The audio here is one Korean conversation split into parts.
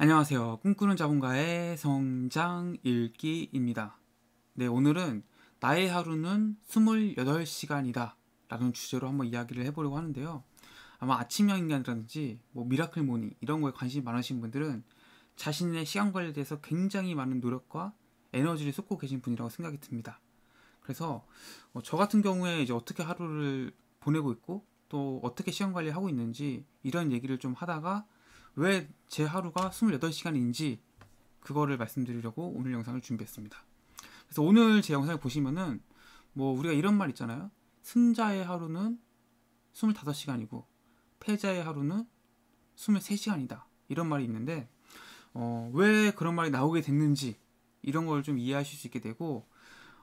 안녕하세요. 꿈꾸는 자본가의 성장 읽기입니다. 네, 오늘은 나의 하루는 28시간이다 라는 주제로 한번 이야기를 해보려고 하는데요. 아마 아침형 인간이라든지 뭐 미라클 모닝 이런 거에 관심이 많으신 분들은 자신의 시간 관리에 대해서 굉장히 많은 노력과 에너지를 쏟고 계신 분이라고 생각이 듭니다. 그래서 뭐 저 같은 경우에 이제 어떻게 하루를 보내고 있고 또 어떻게 시간 관리하고 있는지 이런 얘기를 좀 하다가 왜제 하루가 28시간인지 그거를 말씀드리려고 오늘 영상을 준비했습니다. 그래서 오늘 제 영상을 보시면은 뭐 우리가 이런 말 있잖아요. 승자의 하루는 25시간이고 패자의 하루는 23시간이다. 이런 말이 있는데 어, 왜 그런 말이 나오게 됐는지 이런 걸 좀 이해하실 수 있게 되고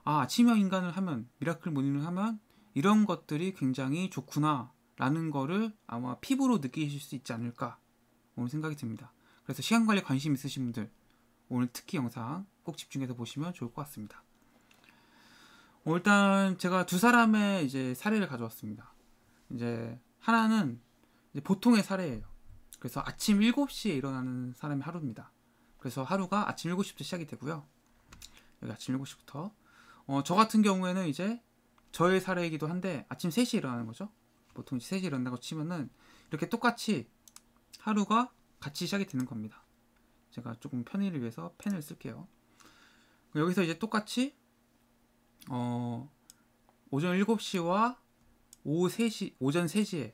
아, 아침형 인간을 하면 미라클 모닝을 하면 이런 것들이 굉장히 좋구나 라는 거를 아마 피부로 느끼실 수 있지 않을까 오늘 생각이 듭니다. 그래서 시간 관리 관심 있으신 분들 오늘 특히 영상 꼭 집중해서 보시면 좋을 것 같습니다. 어, 일단 제가 두 사람의 이제 사례를 가져왔습니다. 이제 하나는 이제 보통의 사례예요. 그래서 아침 7시에 일어나는 사람의 하루입니다. 그래서 하루가 아침 7시부터 시작이 되고요. 여기 아침 7시부터 어, 저 같은 경우에는 이제 저의 사례이기도 한데 아침 3시에 일어나는 거죠. 보통 3시에 일어난다고 치면은 이렇게 똑같이 하루가 같이 시작이 되는 겁니다. 제가 조금 편의를 위해서 펜을 쓸게요. 여기서 이제 똑같이 어, 오전 7시와 오후 3시, 오전 3시에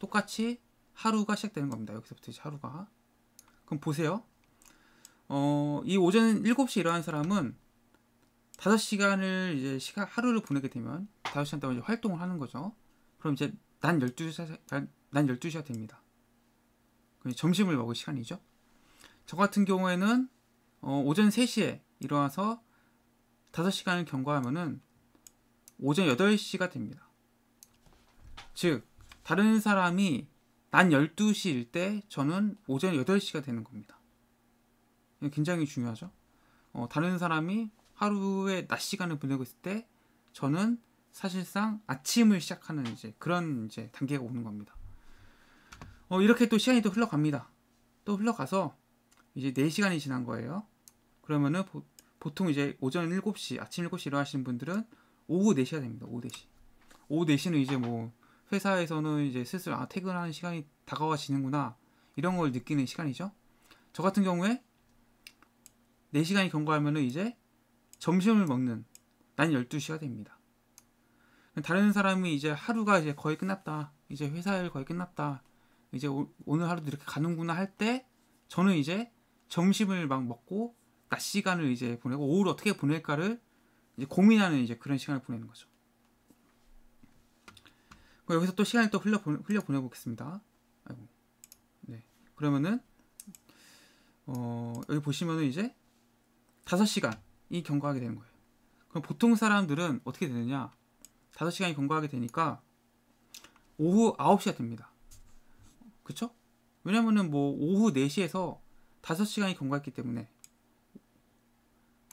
똑같이 하루가 시작되는 겁니다. 여기서부터 이제 하루가. 그럼 보세요. 어, 이 오전 7시 에 일어난 사람은 5시간을 이제 시간, 하루를 보내게 되면 5시간 동안 이제 활동을 하는 거죠. 그럼 이제 난1 2시난 12시가 됩니다. 점심을 먹을 시간이죠. 저 같은 경우에는 어, 오전 3시에 일어나서 5시간을 경과하면은 오전 8시가 됩니다. 즉 다른 사람이 난 12시일 때 저는 오전 8시가 되는 겁니다. 굉장히 중요하죠. 어, 다른 사람이 하루의낮 시간을 보내고 있을 때 저는 사실상 아침을 시작하는 이제 그런 이제 단계가 오는 겁니다. 어, 이렇게 또 시간이 또 흘러갑니다. 또 흘러가서 이제 4시간이 지난 거예요. 그러면은 보, 통 이제 오전 7시, 아침 7시 일어나시는 분들은 오후 4시가 됩니다. 오후 4시. 오후 4시는 이제 뭐 회사에서는 이제 슬슬 아, 퇴근하는 시간이 다가와지는구나. 이런 걸 느끼는 시간이죠. 저 같은 경우에 4시간이 경과하면은 이제 점심을 먹는 난 12시가 됩니다. 다른 사람이 이제 하루가 이제 거의 끝났다. 이제 회사일 거의 끝났다. 이제 오, 늘 하루도 이렇게 가는구나 할 때 저는 이제 점심을 막 먹고 낮 시간을 이제 보내고 오후를 어떻게 보낼까를 이제 고민하는 이제 그런 시간을 보내는 거죠. 그럼 여기서 또 시간을 또 흘려 보내, 흘려 보내보겠습니다. 아이고. 네. 그러면은 어, 여기 보시면은 이제 5시간이 경과하게 되는 거예요. 그럼 보통 사람들은 어떻게 되느냐? 5시간이 경과하게 되니까 오후 9시가 됩니다. 그쵸? 왜냐면은 뭐 오후 4시에서 5시간이 경과했기 때문에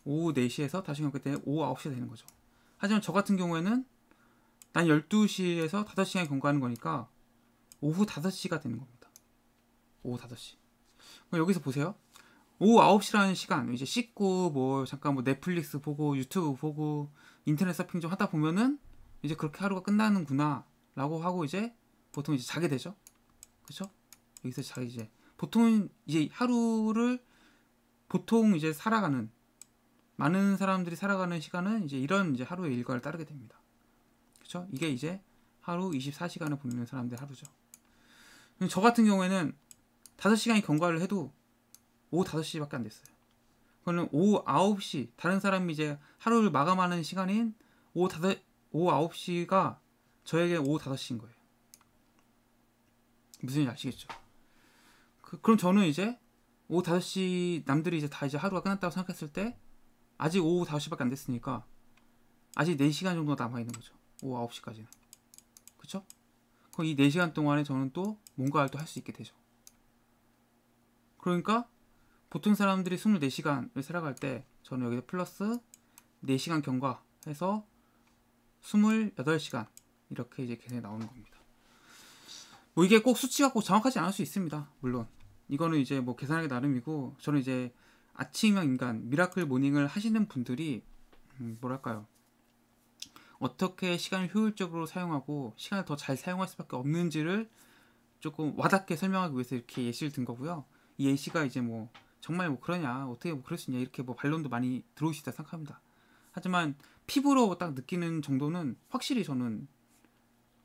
오후 4시에서 5시간 경과했 때문에 오후 9시가 되는 거죠. 하지만 저 같은 경우에는 난 12시에서 5시간이 경과하는 거니까 오후 5시가 되는 겁니다. 오후 5시. 그럼 여기서 보세요. 오후 9시라는 시간 이제 씻고 뭐 잠깐 뭐 넷플릭스 보고 유튜브 보고 인터넷 서핑 좀 하다 보면은 이제 그렇게 하루가 끝나는구나 라고 하고 이제 보통 이제 자게 되죠 그렇죠? 여기서 자 이제 보통 이제 하루를 보통 이제 살아가는 많은 사람들이 살아가는 시간은 이제 이런 이제 하루의 일과를 따르게 됩니다. 그죠 이게 이제 하루 24시간을 보내는 사람들 하루죠. 저 같은 경우에는 5시간이 경과를 해도 오후 5시밖에 안 됐어요. 그거는 오후 9시 다른 사람이 이제 하루를 마감하는 시간인 오후 5, 오후 9시가 저에게 오후 5시인 거예요. 무슨 일인지 아시겠죠? 그, 럼 저는 이제 오후 5시 남들이 이제 다 이제 하루가 끝났다고 생각했을 때 아직 오후 5시밖에 안 됐으니까 아직 4시간 정도 남아 있는 거죠. 오후 9시까지는. 그렇죠? 그럼 이 4시간 동안에 저는 또 뭔가를 또 할 수 있게 되죠. 그러니까 보통 사람들이 24시간을 살아갈 때 저는 여기서 플러스 4시간 경과해서 28시간 이렇게 이제 계산이 나오는 겁니다. 뭐 이게 꼭 수치가 꼭 정확하지 않을 수 있습니다. 물론 이거는 이제 뭐 계산하기 나름이고 저는 이제 아침형 인간 미라클 모닝을 하시는 분들이 음, 뭐랄까요 어떻게 시간을 효율적으로 사용하고 시간을 더 잘 사용할 수밖에 없는지를 조금 와닿게 설명하기 위해서 이렇게 예시를 든 거고요. 이 예시가 이제 뭐 정말 뭐 그러냐 어떻게 뭐 그럴 수 있냐 이렇게 뭐 반론도 많이 들어오시다 생각합니다. 하지만 피부로 딱 느끼는 정도는 확실히 저는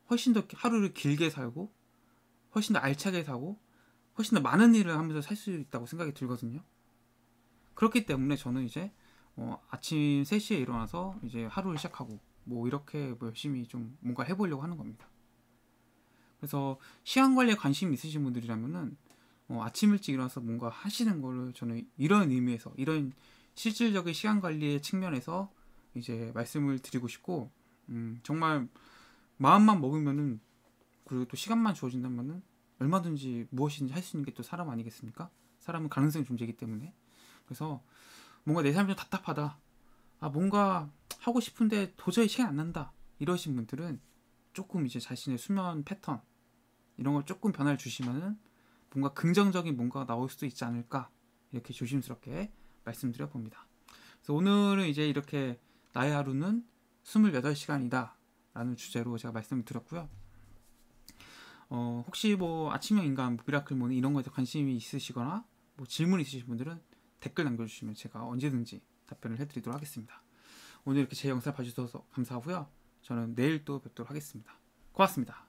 훨씬 더 하루를 길게 살고 훨씬 더 알차게 사고 훨씬 더 많은 일을 하면서 살 수 있다고 생각이 들거든요. 그렇기 때문에 저는 이제 어, 아침 3시에 일어나서 이제 하루를 시작하고 뭐 이렇게 뭐 열심히 좀 뭔가 해보려고 하는 겁니다. 그래서 시간 관리에 관심 있으신 분들이라면은 어, 아침 일찍 일어나서 뭔가 하시는 거를 저는 이런 의미에서 이런 실질적인 시간 관리의 측면에서 이제 말씀을 드리고 싶고 음, 정말 마음만 먹으면은 그리고 또 시간만 주어진다면은 얼마든지 무엇인지할 수 있는 게 또 사람 아니겠습니까? 사람은 가능성 이존재하기 때문에 그래서 뭔가 내 삶이 좀 답답하다. 아 뭔가 하고 싶은데 도저히 시간 안 난다. 이러신 분들은 조금 이제 자신의 수면 패턴 이런 걸 조금 변화를 주시면은 뭔가 긍정적인 뭔가가 나올 수도 있지 않을까 이렇게 조심스럽게 말씀드려 봅니다. 그래서 오늘은 이제 이렇게 나의 하루는 28시간이다 라는 주제로 제가 말씀을 드렸고요. 어, 혹시 뭐 아침형 인간, 뭐 미라클 모는 뭐 이런 거에 관심이 있으시거나 뭐 질문 있으신 분들은 댓글 남겨주시면 제가 언제든지 답변을 해드리도록 하겠습니다. 오늘 이렇게 제 영상 봐주셔서 감사하고요. 저는 내일 또 뵙도록 하겠습니다. 고맙습니다.